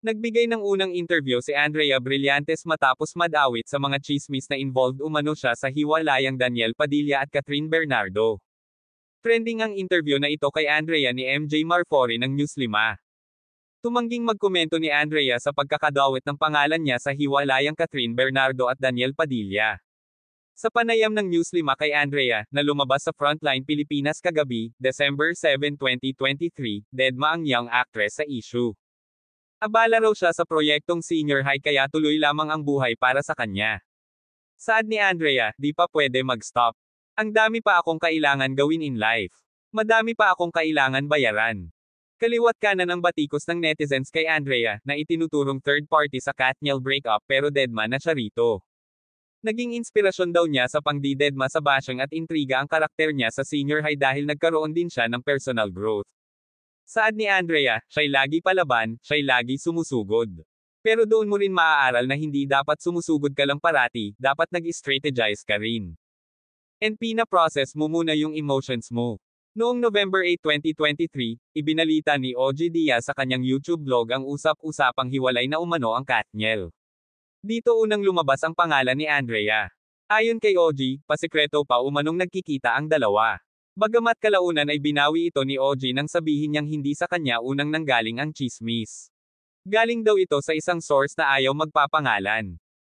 Nagbigay ng unang interview si Andrea Brillantes matapos madawit sa mga chismis na involved umano siya sa hiwalayang Daniel Padilla at Catherine Bernardo. Trending ang interview na ito kay Andrea ni MJ Marfori ng News 5. Tumangging magkomento ni Andrea sa pagkakadawit ng pangalan niya sa hiwalayang Catherine Bernardo at Daniel Padilla. Sa panayam ng News 5 kay Andrea, na lumabas sa Frontline Pilipinas kagabi, December 7, 2023, deadma ang young actress sa issue. Abala raw siya sa proyektong senior high kaya tuloy lamang ang buhay para sa kanya. Saad ni Andrea, di pa pwede mag-stop. Ang dami pa akong kailangan gawin in life. Madami pa akong kailangan bayaran. Kaliwat kanan ang batikos ng netizens kay Andrea, na itinuturong third party sa Katniel breakup pero deadma na siya rito. Naging inspirasyon daw niya sa pangdi-deadma sa bashing at intriga ang karakter niya sa senior high dahil nagkaroon din siya ng personal growth. Saad ni Andrea, siya'y lagi palaban, siya'y lagi sumusugod. Pero doon mo rin maaaral na hindi dapat sumusugod ka lang parati, dapat nag-strategize ka rin. And pina-process mo muna yung emotions mo. Noong November 8, 2023, ibinalita ni OG Diaz sa kanyang YouTube blog ang usap-usapang hiwalay na umano ang Katniel. Dito unang lumabas ang pangalan ni Andrea. Ayon kay OG, pasikreto pa umanong nagkikita ang dalawa. Bagamat kalaunan ay binawi ito ni OG nang sabihin niyang hindi sa kanya unang nanggaling ang chismis. Galing daw ito sa isang source na ayaw magpapangalan.